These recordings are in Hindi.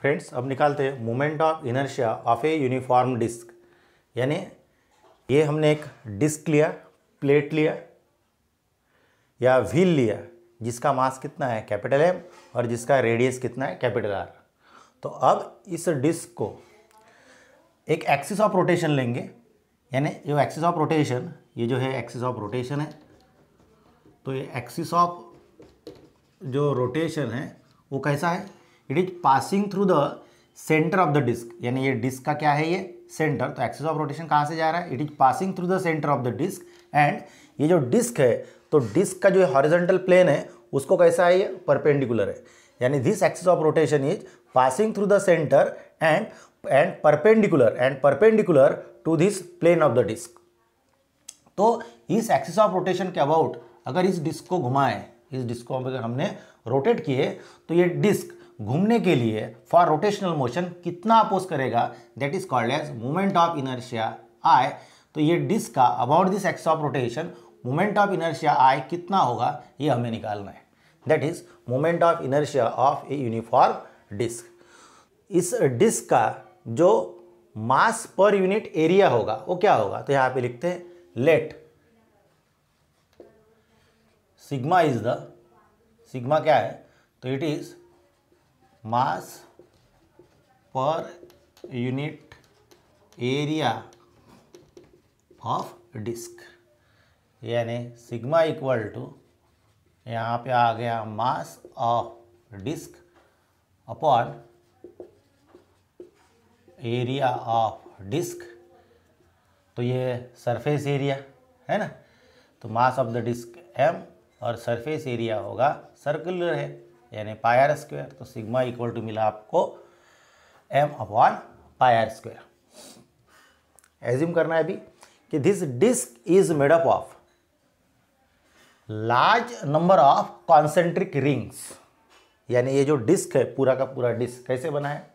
फ्रेंड्स अब निकालते हैं moment of inertia of a uniform disc यानी ये हमने एक डिस्क लिया प्लेट लिया या व्हील लिया जिसका मास कितना है कैपिटल एम और जिसका रेडियस कितना है कैपिटल आर तो अब इस डिस्क को एक एक्सिस ऑफ रोटेशन लेंगे यानी जो एक्सिस ऑफ रोटेशन ये जो है एक्सिस ऑफ रोटेशन है तो ये एक्सिस ऑफ जो रोटेशन है वो कैसा है it is passing through the centre of the disc यानी ये डिस्क का क्या है ये सेंटर तो एक्सेस ऑफ रोटेशन कहाँ से जा रहा है it is passing through the centre of the disc and ये जो डिस्क है तो डिस्क का जो हॉरिजेंटल प्लेन है उसको कैसा है ये परपेंडिकुलर है यानी this axis of rotation is passing through the centre and and perpendicular and perpendicular to this plane of the disc तो इस एक्सेस ऑफ रोटेशन के अबाउट अगर इस डिस्क को घुमाएं इस डिस्क को अगर हमने रोटेट किए तो ये डिस्क घूमने के लिए फॉर रोटेशनल मोशन कितना अपोज करेगा that is called as moment of inertia I तो ये डिस्क का about this axis of rotation moment of inertia I कितना होगा ये हमें निकालना है that is moment of inertia of a uniform disc इस डिस्क का जो मास पर यूनिट एरिया होगा वो क्या होगा तो यहाँ पे लिखते हैं let sigma is the sigma क्या है तो it is mass per unit area of disc यानी सिग्मा इक्वल टू यहाँ पे आ गया mass of disc upon area of disc तो ये सरफेस एरिया है ना तो mass of the disc M और सरफेस एरिया होगा सर्कुलर है यानी पायर स्क्वायर तो सिग्मा इक्वल टू मिला आपको M upon pi r square assume करना है अभी कि this disc is made up of large number of concentric rings यानी ये जो डिस्क है पूरा का पूरा डिस्क कैसे बना है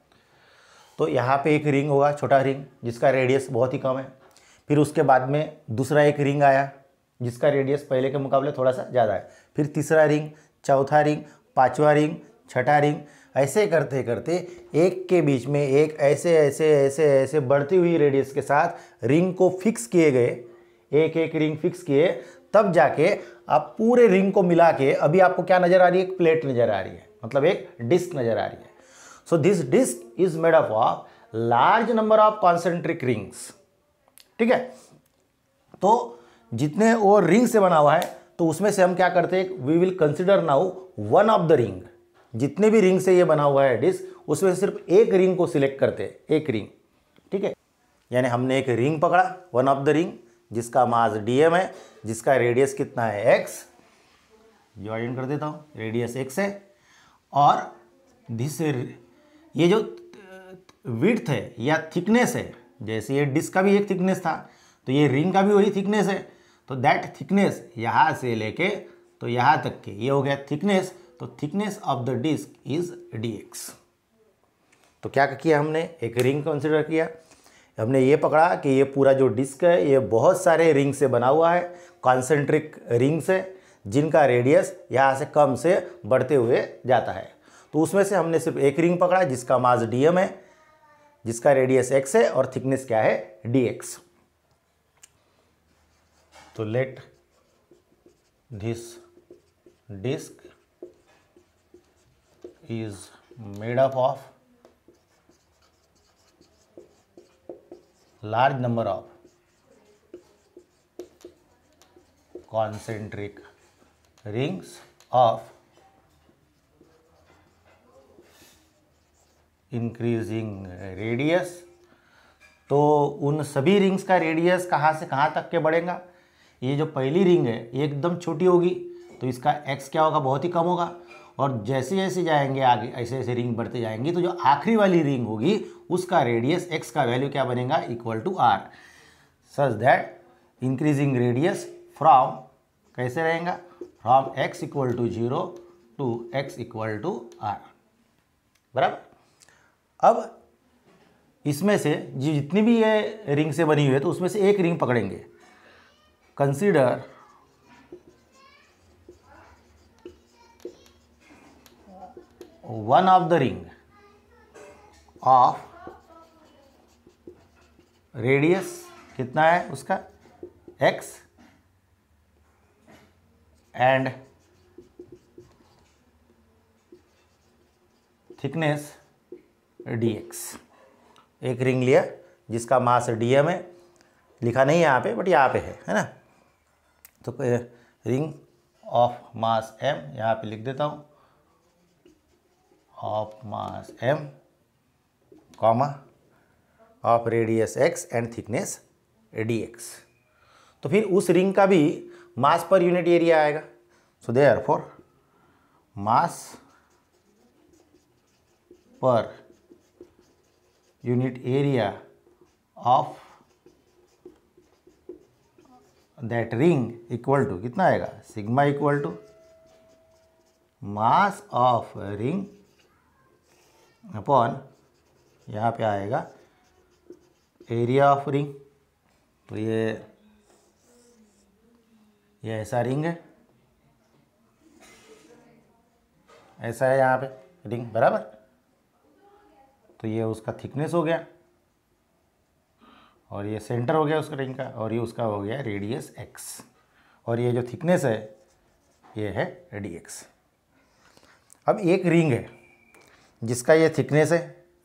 तो यहाँ पे एक रिंग होगा छोटा रिंग जिसका रेडियस बहुत ही कम है फिर उसके बाद में दूसरा एक रिंग आया जिसका रेडियस पहले के मुकाबले थोड़ा सा ज़्यादा है फिर तीसरा रिंग चौथा रिंग पाँचवा रिंग छठा रिंग ऐसे करते करते एक के बीच में एक ऐसे ऐसे ऐसे ऐसे बढ़ती हुई रेडियस के साथ रिंग को फिक्स किए गए एक एक रिंग फिक्स किए तब जाके आप पूरे रिंग को मिला के अभी आपको क्या नज़र आ रही है एक प्लेट नज़र आ रही है मतलब एक डिस्क नज़र आ रही है so this disc is made up of large number of concentric rings ठीक है तो जितने वो रिंग से बना हुआ है तो उसमें से हम क्या करते हैं we will consider now one of the ring जितने भी रिंग से ये बना हुआ है डिस्क उसमें से सिर्फ एक रिंग को सिलेक्ट करते हैं एक रिंग ठीक है यानी हमने एक रिंग पकड़ा वन ऑफ द रिंग जिसका मास डी एम है जिसका रेडियस कितना है एक्स ज्वाइन कर देता हूँ रेडियस एक्स है और दिस ये जो विड्थ है या थिकनेस है जैसे ये डिस्क का भी एक थिकनेस था तो ये रिंग का भी वही थिकनेस है तो दैट थिकनेस यहाँ से लेके तो यहाँ तक के ये हो गया थिकनेस तो thickness of the disc is d x तो क्या किया हमने एक रिंग कंसिडर किया हमने ये पकड़ा कि ये पूरा जो डिस्क है ये बहुत सारे रिंग से बना हुआ है कॉन्सेंट्रिक रिंग से जिनका रेडियस यहाँ से कम से बढ़ते हुए जाता है तो उसमें से हमने सिर्फ एक रिंग पकड़ा जिसका मास डीएम है जिसका रेडियस एक्स है और थिकनेस क्या है डी एक्स तो let this disc is made up of large number of concentric rings of increasing radius तो उन सभी रिंग्स का रेडियस कहाँ से कहाँ तक के बढ़ेगा ये जो पहली रिंग है ये एकदम छोटी होगी तो इसका एक्स क्या होगा बहुत ही कम होगा और जैसे जैसे जाएंगे आगे ऐसे ऐसे रिंग बढ़ते जाएंगे तो जो आखिरी वाली रिंग होगी उसका रेडियस एक्स का वैल्यू क्या बनेगा equal to R such that increasing radius from कैसे रहेगा from x equal to zero to x equal to R बराबर अब इसमें से जितनी भी ये रिंग से बनी हुई है तो उसमें से एक रिंग पकड़ेंगे consider one of the ring of radius कितना है उसका x एंड थिकनेस dx एक रिंग लिया जिसका मास एम है लिखा नहीं है यहाँ पे बट यहाँ पे है है ना तो रिंग ऑफ मास एम यहाँ पे लिख देता हूँ of mass M comma of radius x and thickness d x तो फिर उस रिंग का भी मास पर यूनिट एरिया आएगा so there therefore mass per unit area of that ring equal to कितना आएगा sigma equal to mass of ring upon यहाँ पे आएगा एरिया ऑफ रिंग तो ये ये ऐसा रिंग है ऐसा है यहाँ पे रिंग बराबर तो ये उसका थिकनेस हो गया और ये सेंटर हो गया उसका रिंग का और ये उसका हो गया रेडियस एक्स और ये जो थिकनेस है ये है डी एक्स अब एक रिंग है जिसका ये थिकनेस है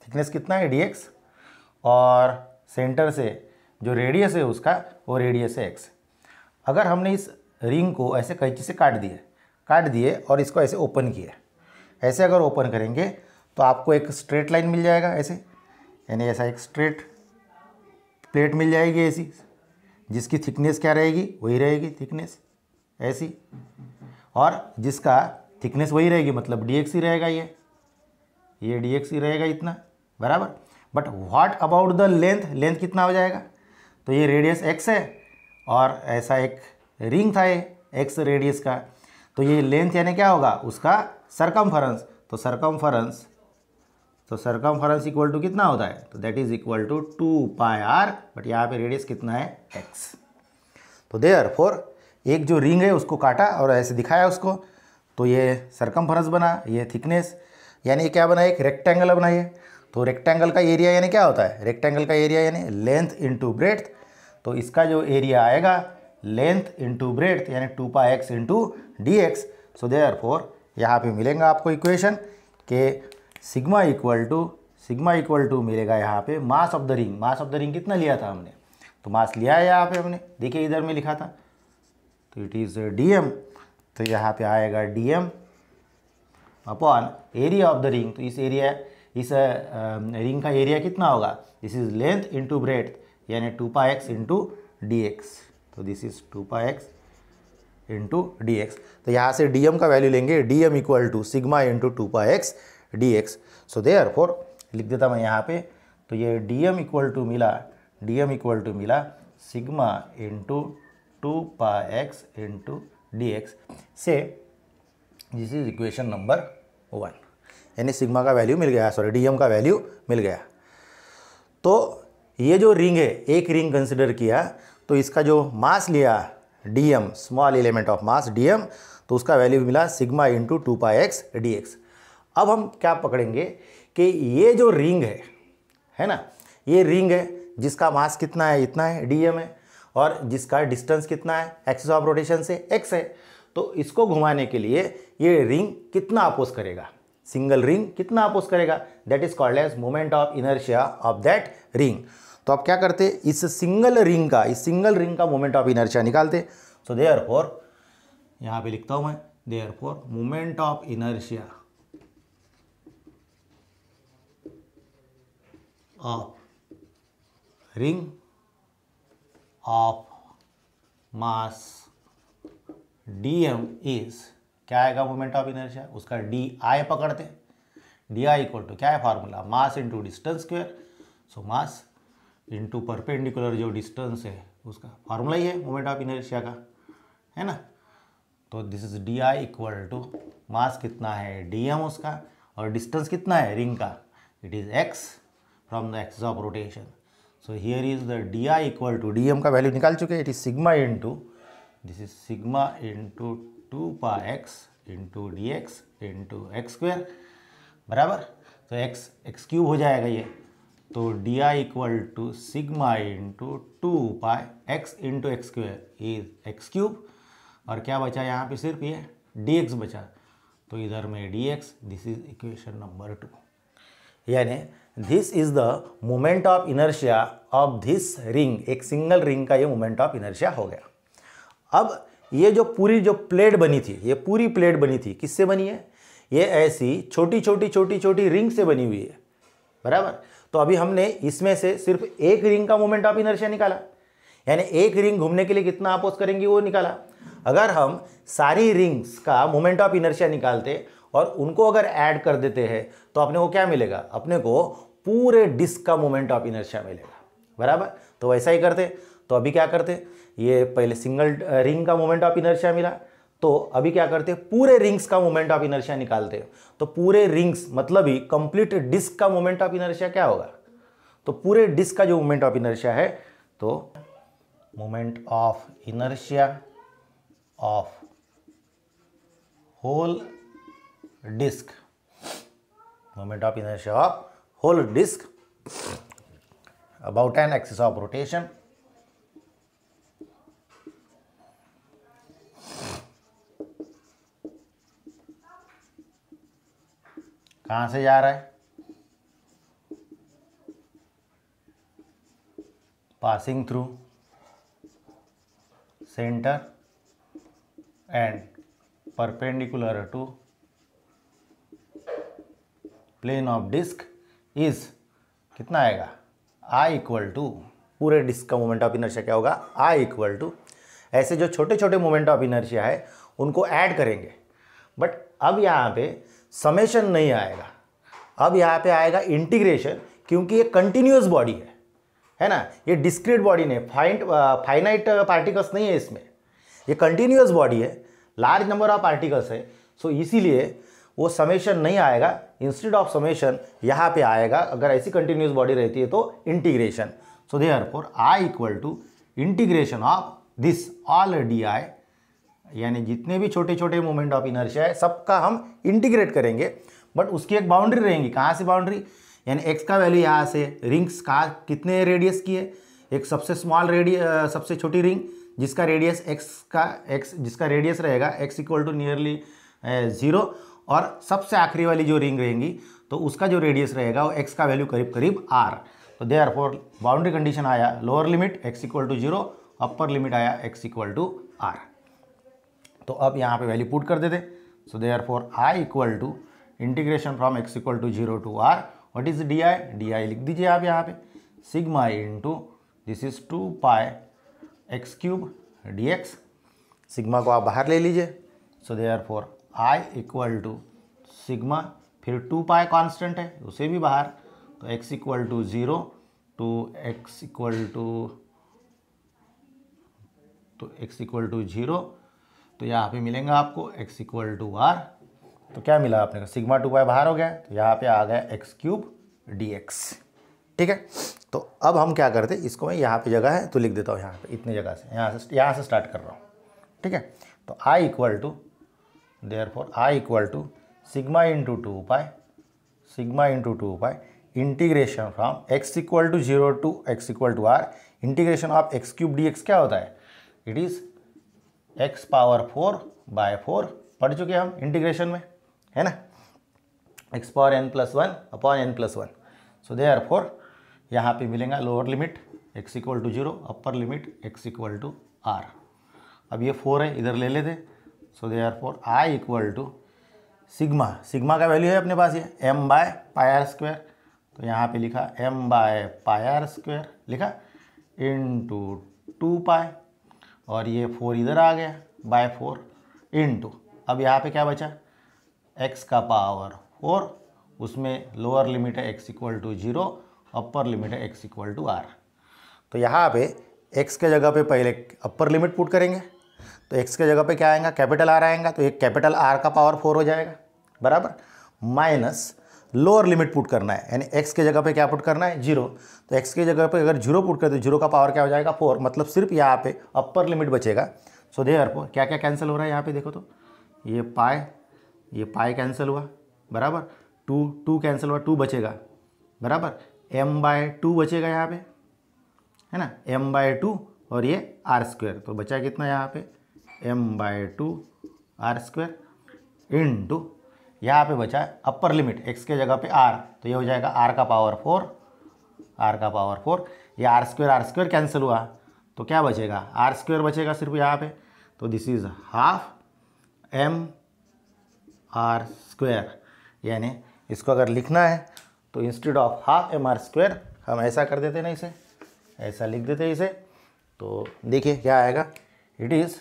थिकनेस कितना है डी एक्स और सेंटर से जो रेडियस है उसका वो रेडियस है एक्स अगर हमने इस रिंग को ऐसे कैची से काट दिए काट दिए और इसको ऐसे ओपन किया ऐसे अगर ओपन करेंगे तो आपको एक स्ट्रेट लाइन मिल जाएगा ऐसे यानी ऐसा एक स्ट्रेट प्लेट मिल जाएगी ऐसी जिसकी थिकनेस क्या रहेगी वही रहेगी थिकनेस ऐसी और जिसका थिकनेस वही रहेगी मतलब डी ही रहेगा ये ये डी ही रहेगा इतना बराबर but what about the length length कितना हो जाएगा तो ये रेडियस एक्स है और ऐसा एक रिंग था ये एक्स रेडियस का तो ये लेंथ यानी क्या होगा उसका सरकमफरेंस तो सरकमफरेंस तो सरकम फ्रेंस इक्वल टू कितना होता है तो that is equal to two pi R but यहाँ पे रेडियस कितना है एक्स तो देयर फोर एक जो रिंग है उसको काटा और ऐसे दिखाया उसको तो ये सरकम बना ये थिकनेस यानी क्या बना एक रेक्टेंगल बनाइए तो रेक्टेंगल का एरिया यानी क्या होता है रेक्टेंगल का एरिया यानी लेंथ इंटू ब्रेथ तो इसका जो एरिया आएगा लेंथ इंटू ब्रेथ यानी two pi x into d x so therefore यहाँ पर मिलेंगे आपको इक्वेशन के sigma equal to sigma equal to मिलेगा यहाँ पे mass of the ring mass of the ring कितना लिया था हमने तो मास लिया है यहाँ पे हमने देखिए इधर में लिखा था तो इट इज़ डी एम तो यहाँ पे आएगा d m upon area of the ring तो इस एरिया इस रिंग का एरिया कितना होगा this is length into breadth यानी two pi x into d x तो this is two pi x into d x तो यहाँ से डी एम का वैल्यू लेंगे d m equal to sigma into two pi x d x so therefore लिख देता मैं यहाँ पे तो ये डी एम इक्वल टू मिला डी एम इक्वल टू मिला sigma into two pi x into d x से this is equation number one यानी सिग्मा का वैल्यू मिल गया सॉरी डी एम का वैल्यू मिल गया तो ये जो रिंग है एक रिंग कंसिडर किया तो इसका जो मास लिया d m small element of mass dm तो उसका वैल्यू मिला sigma into two pi x d x अब हम क्या पकड़ेंगे कि ये जो रिंग है है ना ये रिंग है जिसका मास कितना है इतना है डी एम है और जिसका डिस्टेंस कितना है एक्सिस ऑफ रोटेशन से एक्स है तो इसको घुमाने के लिए ये रिंग कितना अपोज करेगा सिंगल रिंग कितना अपोज करेगा that is called as moment of inertia of that ring तो आप क्या करते इस सिंगल रिंग का इस सिंगल रिंग का मोमेंट ऑफ इनर्शिया निकालते सो देयर फोर यहाँ पे लिखता हूँ मैं therefore moment of inertia a ring of mass dm is क्या आएगा मोमेंट ऑफ इनर्जिया उसका डी आई पकड़ते हैं डी आई इक्वल टू क्या है formula mass into distance square so mass into perpendicular जो डिस्टेंस है उसका फार्मूला ही है मोमेंट ऑफ इनर्शिया का है ना तो this is d I equal to mass कितना है डी एम उसका और डिस्टेंस कितना है रिंग का it is x from the from of rotation so here is the d I equal to d m का वैल्यू निकाल चुके हैं it is sigma into this is sigma into two pi x into d x into x square बराबर तो एक्स एक्स क्यूब हो जाएगा ये तो d I equal to sigma into two pi x into x square is x cube और क्या बचा यहाँ पे सिर्फ ये डी एक्स बचा तो इधर में d x this is equation number two यानी this is the moment of inertia of this ring एक सिंगल रिंग का ये मोमेंट ऑफ इनर्शिया हो गया अब ये जो पूरी जो प्लेट बनी थी ये पूरी प्लेट बनी थी किससे बनी है ये ऐसी छोटी छोटी छोटी छोटी रिंग से बनी हुई है बराबर तो अभी हमने इसमें से सिर्फ एक रिंग का मोमेंट ऑफ इनर्शिया निकाला यानी एक रिंग घूमने के लिए कितना आपोस करेंगे वो निकाला अगर हम सारी रिंग्स का मोमेंट ऑफ इनर्शिया निकालते और उनको अगर ऐड कर देते हैं तो अपने को क्या मिलेगा अपने को पूरे डिस्क का मोमेंट ऑफ इनर्शिया मिलेगा बराबर तो वैसा ही करते तो अभी क्या करते ये पहले सिंगल रिंग का मोमेंट ऑफ इनर्शिया मिला तो अभी क्या करते पूरे रिंग्स का मोमेंट ऑफ इनर्शिया निकालते तो पूरे रिंग्स मतलब ही कंप्लीट डिस्क का मोमेंट ऑफ इनर्शिया क्या होगा तो पूरे डिस्क का जो मोमेंट ऑफ इनर्शिया है तो moment of inertia of whole disc moment of inertia of whole disk about an axis of rotation कहां से जा रहा है passing through centre and perpendicular to plane of disc is कितना आएगा आई इक्वल टू पूरे डिस्क का मोमेंट ऑफ इनर्शिया क्या होगा आई इक्वल टू ऐसे जो छोटे छोटे मोमेंट ऑफ इनर्शिया है उनको ऐड करेंगे बट अब यहाँ पे समेशन नहीं आएगा अब यहाँ पे आएगा इंटीग्रेशन क्योंकि ये कंटिन्यूस बॉडी है है ना ये डिस्क्रीट बॉडी नहीं फाइंट फाइनाइट पार्टिकल्स नहीं है इसमें ये कंटिन्यूस बॉडी है लार्ज नंबर ऑफ पार्टिकल्स है सो इसीलिए वो समेशन नहीं आएगा इंस्टेड ऑफ समेशन यहाँ पे आएगा अगर ऐसी कंटिन्यूस बॉडी रहती है तो integration so are four I equal to integration of this all d I यानी जितने भी छोटे छोटे मोमेंट ऑफ इनर्शिया है सबका हम इंटीग्रेट करेंगे बट उसकी एक बाउंड्री रहेंगी कहाँ से बाउंड्री यानी एक्स का वैल्यू यहाँ से रिंग्स कहाँ कितने रेडियस की है एक सबसे स्मॉल रेडियस सबसे छोटी रिंग जिसका रेडियस एक्स का एक्स जिसका रेडियस रहेगा x equal to nearly zero और सबसे आखिरी वाली जो रिंग रहेंगी तो उसका जो रेडियस रहेगा वो एक्स का वैल्यू करीब करीब आर तो they are therefore boundary condition आया lower limit x equal to zero upper limit आया एक्स इक्वल टू आर तो अब यहाँ पे वैल्यू पुट कर देते so they are four I equal to integration from x equal to zero to R what is d I d I लिख दीजिए आप यहाँ पे sigma I into this is two pi x cube d x sigma को आप बाहर ले लीजिए so they are four I equal to sigma फिर टू पाए कांस्टेंट है उसे भी बाहर तो x equal to zero to x equal to तो एक्स इक्वल टू जीरो तो यहाँ पे मिलेंगे आपको एक्स इक्वल टू आर तो क्या मिला आपने सिग्मा टू पाए बाहर हो गया तो यहाँ पे आ गया एक्स क्यूब डी एक्स ठीक है तो अब हम क्या करते इसको मैं यहाँ पे जगह है तो लिख देता हूँ यहाँ पे इतनी जगह से यहाँ से यहाँ से स्टार्ट कर रहा हूँ ठीक है तो I equal to therefore i equal to sigma into 2 pi sigma into 2 pi integration from x equal to zero to x equal to R integration of x cube d क्या होता है it is x power four by four पढ़ चुके हम इंटीग्रेशन में है ना x power n plus one upon n plus one so they are four यहाँ पर मिलेगा lower limit x equal to zero upper limit x equal to R अब ये फोर है इधर ले लेते so they are four I equal to sigma sigma का वैल्यू है अपने पास ये एम बाय पायर स्क्वायर तो यहाँ पे लिखा एम बाय पायर स्क्वायर लिखा इन टू टू पाए और ये फोर इधर आ गया बाय फोर इन टू अब यहाँ पे क्या बचा एक्स का पावर फोर उसमें लोअर लिमिट है x equal to zero upper limit है एक्स इक्वल टू आर तो यहाँ पे एक्स के जगह पे पहले अपर लिमिट पुट करेंगे तो एक्स के जगह पे क्या आएगा कैपिटल आर आएगा तो एक कैपिटल आर का पावर फोर हो जाएगा बराबर माइनस लोअर लिमिट पुट करना है यानी एक्स के जगह पे क्या पुट करना है जीरो तो एक्स के जगह पे अगर जीरो पुट करें तो जीरो का पावर क्या हो जाएगा फोर मतलब सिर्फ यहाँ पे अपर लिमिट बचेगा सो दे हर क्या क्या कैंसिल हो रहा है यहाँ पे देखो तो ये पाए ये पाए कैंसिल हुआ बराबर टू टू कैंसिल हुआ टू बचेगा बराबर एम बाय टू बचेगा यहाँ पे है ना एम बाय टू और ये आर स्क्वायर तो बचा कितना यहाँ पे M by two R square into two पर बचा अपर लिमिट एक्स के जगह पे आर तो ये हो जाएगा आर का पावर फोर आर का पावर फोर ये R square R square cancel हुआ तो क्या बचेगा आर स्क्वेयर बचेगा सिर्फ यहाँ पे तो this is half M R square यानी इसको अगर लिखना है तो instead of half M R square हम ऐसा कर देते ना इसे ऐसा लिख देते इसे तो देखिए क्या आएगा it is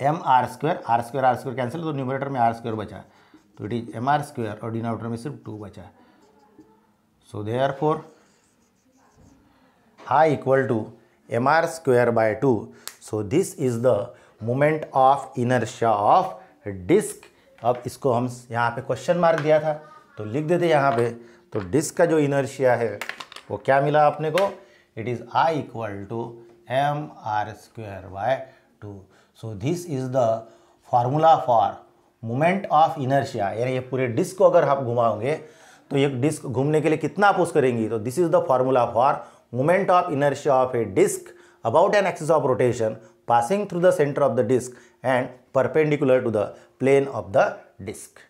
M R square R square R square cancel तो न्यूमरेटर में आर स्क्वायर बचा तो it is M R square और डिनोमिनेटर में सिर्फ टू बचा so are four I equal to M R square by two so this is the moment of inertia of disc अब इसको हम यहाँ पे क्वेश्चन मार्क दिया था तो लिख देते यहाँ पे तो डिस्क का जो इनर्शिया है वो क्या मिला आपने को it is I equal to M R square by two so this is the formula for moment of inertia यानी ये पूरे डिस्क को अगर आप घुमाओगे तो एक डिस्क घूमने के लिए कितना पुश करेंगी तो this is the formula for moment of inertia of a disc about an axis of rotation passing through the centre of the disc and perpendicular to the plane of the disc